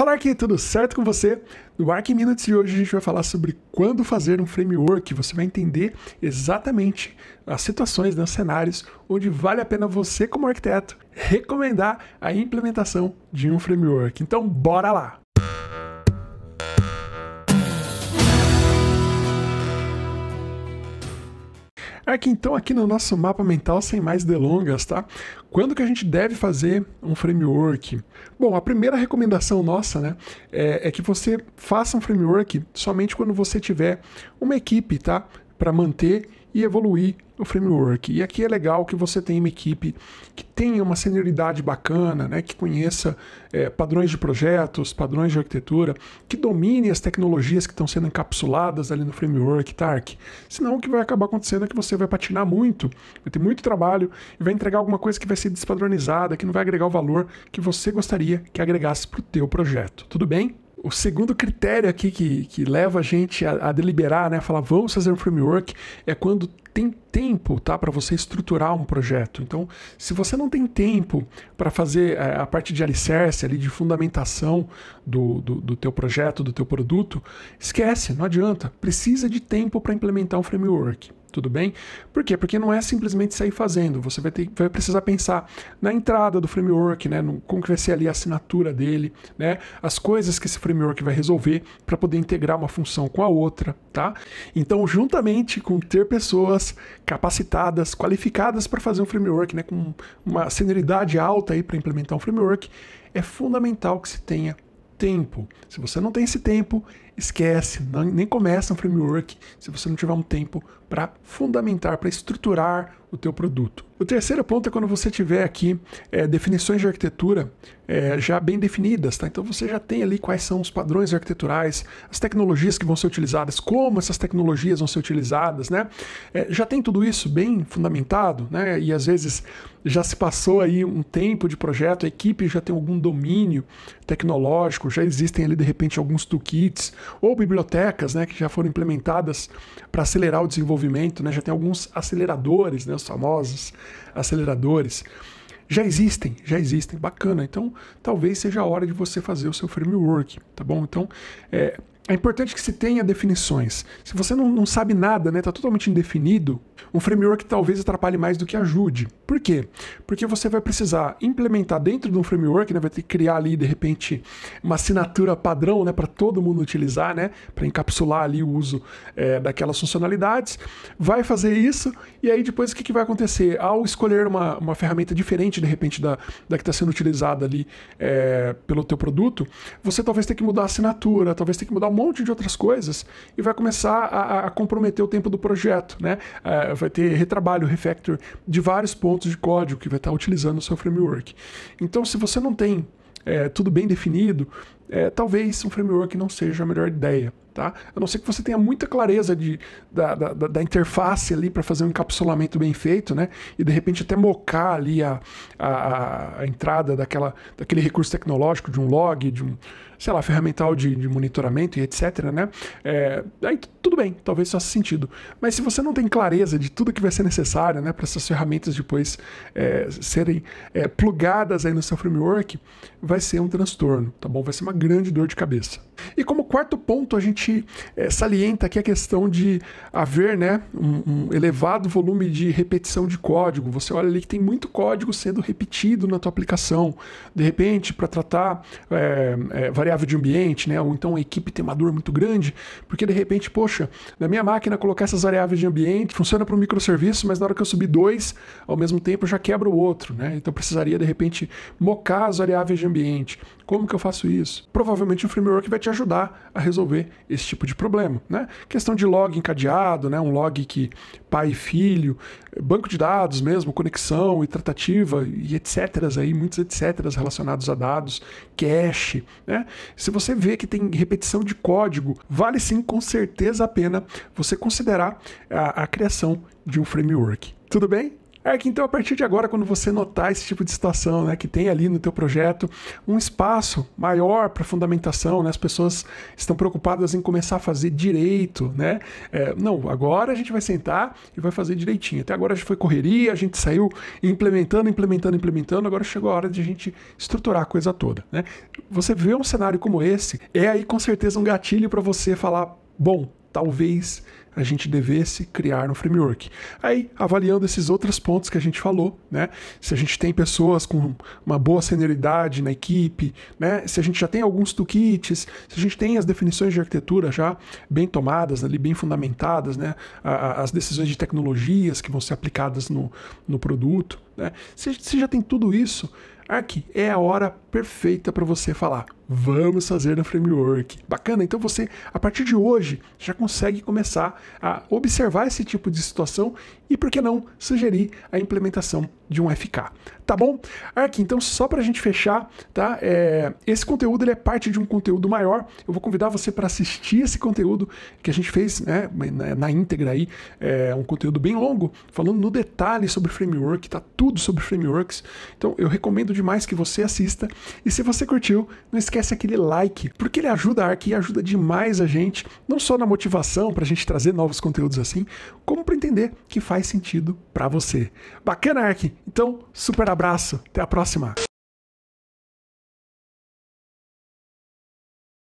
Falar aqui, tudo certo com você? No Arc Minutes de hoje a gente vai falar sobre quando fazer um framework. Você vai entender exatamente as situações, né, os cenários onde vale a pena você, como arquiteto, recomendar a implementação de um framework. Então, bora lá! É então aqui no nosso mapa mental, sem mais delongas, tá? Quando que a gente deve fazer um framework? Bom, a primeira recomendação nossa, né, é, é que você faça um framework somente quando você tiver uma equipe, tá? Para manter e evoluir o framework. E aqui é legal que você tenha uma equipe que tenha uma senioridade bacana, né, que conheça é, padrões de projetos, padrões de arquitetura, que domine as tecnologias que estão sendo encapsuladas ali no framework TARC. Tá, Senão o que vai acabar acontecendo é que você vai patinar muito, vai ter muito trabalho e vai entregar alguma coisa que vai ser despadronizada, que não vai agregar o valor que você gostaria que agregasse para o teu projeto. Tudo bem? O segundo critério aqui que, que leva a gente a, a deliberar, né, falar vamos fazer um framework, é quando tem tempo, tá, para você estruturar um projeto. Então, se você não tem tempo para fazer a, é, a parte de alicerce, ali de fundamentação do, do, do teu projeto, do teu produto, esquece, não adianta. Precisa de tempo para implementar um framework. Tudo bem? Por quê? Porque não é simplesmente sair fazendo. Você vai, ter, vai precisar pensar na entrada do framework, né? No, como que vai ser ali a assinatura dele, né? As coisas que esse framework vai resolver para poder integrar uma função com a outra, tá? Então, juntamente com ter pessoas capacitadas, qualificadas para fazer um framework, né? Com uma senioridade alta aí para implementar um framework, é fundamental que se tenha tempo. Se você não tem esse tempo, esquece, não, nem começa um framework se você não tiver um tempo para fundamentar, para estruturar o teu produto. O terceiro ponto é quando você tiver aqui é, definições de arquitetura é, já bem definidas, tá? Então você já tem ali quais são os padrões arquiteturais, as tecnologias que vão ser utilizadas, como essas tecnologias vão ser utilizadas, né? É, já tem tudo isso bem fundamentado, né? E às vezes já se passou aí um tempo de projeto, a equipe já tem algum domínio tecnológico, já existem ali de repente alguns toolkits ou bibliotecas, né? Que já foram implementadas para acelerar o desenvolvimento, né? Já tem alguns aceleradores, né? os famosos aceleradores, já existem, já existem, bacana. Então, talvez seja a hora de você fazer o seu framework, tá bom? Então, é, é importante que se tenha definições. Se você não, não sabe nada, né, tá totalmente indefinido, um framework talvez atrapalhe mais do que ajude. Por quê? Porque você vai precisar implementar dentro de um framework, né, vai ter que criar ali, de repente, uma assinatura padrão né, para todo mundo utilizar, né, para encapsular ali o uso é, daquelas funcionalidades. Vai fazer isso e aí depois o que, que vai acontecer? Ao escolher uma, uma ferramenta diferente, de repente, da, da que está sendo utilizada ali é, pelo teu produto, você talvez tenha que mudar a assinatura, talvez tenha que mudar um monte de outras coisas e vai começar a, a comprometer o tempo do projeto, né? É, é, vai ter retrabalho, refactor de vários pontos de código que vai estar utilizando o seu framework. Então, se você não tem é, tudo bem definido, é, talvez um framework não seja a melhor ideia. Tá? A não ser que você tenha muita clareza de, da, da, da interface ali para fazer um encapsulamento bem feito, né? E de repente até mocar ali a, a, a entrada daquela, daquele recurso tecnológico, de um log, de um, sei lá, ferramental de, de monitoramento e etc, né? É, aí tudo bem, talvez faça sentido. Mas se você não tem clareza de tudo que vai ser necessário, né, para essas ferramentas depois é, serem é, plugadas aí no seu framework, vai ser um transtorno, tá bom? Vai ser uma grande dor de cabeça. E como quarto ponto, a gente é, salienta aqui a questão de haver, né, um, um elevado volume de repetição de código. Você olha ali que tem muito código sendo repetido na tua aplicação. De repente, para tratar é, é, variáveis variável de ambiente, né? Ou então a equipe tem uma dor muito grande, porque de repente, poxa, na minha máquina colocar essas variáveis de ambiente, funciona para um microserviço, mas na hora que eu subir dois, ao mesmo tempo já quebra o outro, né? Então precisaria de repente mocar as variáveis de ambiente. Como que eu faço isso? Provavelmente um framework vai te ajudar a resolver esse tipo de problema, né? Questão de log encadeado, né? Um log que pai e filho, banco de dados mesmo, conexão e tratativa e etc, aí muitos etc relacionados a dados, cache, né? Se você vê que tem repetição de código, vale sim com certeza a pena você considerar a, a criação de um framework. Tudo bem? É que então, a partir de agora, quando você notar esse tipo de situação, né, que tem ali no teu projeto um espaço maior para fundamentação, né, as pessoas estão preocupadas em começar a fazer direito, né? É, não, agora a gente vai sentar e vai fazer direitinho. Até agora a gente foi correria, a gente saiu implementando, implementando, implementando, agora chegou a hora de a gente estruturar a coisa toda, né? Você vê um cenário como esse, é aí com certeza um gatilho para você falar, bom, talvez a gente devesse criar um framework. Aí, avaliando esses outros pontos que a gente falou, né? Se a gente tem pessoas com uma boa senioridade na equipe, né? Se a gente já tem alguns toolkits, se a gente tem as definições de arquitetura já bem tomadas, ali bem fundamentadas, né? As decisões de tecnologias que vão ser aplicadas no, no produto, né? Se, se já tem tudo isso, é a hora perfeita para você falar. Vamos fazer no framework. Bacana? Então você, a partir de hoje, já consegue começar a observar esse tipo de situação e, por que não, sugerir a implementação de um FK. Tá bom? Ark, então só para a gente fechar, tá? É, esse conteúdo ele é parte de um conteúdo maior. Eu vou convidar você para assistir esse conteúdo que a gente fez né, na, na íntegra aí. É um conteúdo bem longo, falando no detalhe sobre framework, tá tudo sobre frameworks. Então eu recomendo demais que você assista. E se você curtiu, não esquece aquele like, porque ele ajuda a Ark e ajuda demais a gente, não só na motivação para a gente trazer novos conteúdos assim, como para entender que faz sentido para você. Bacana, Ark? Então, super abraço, até a próxima!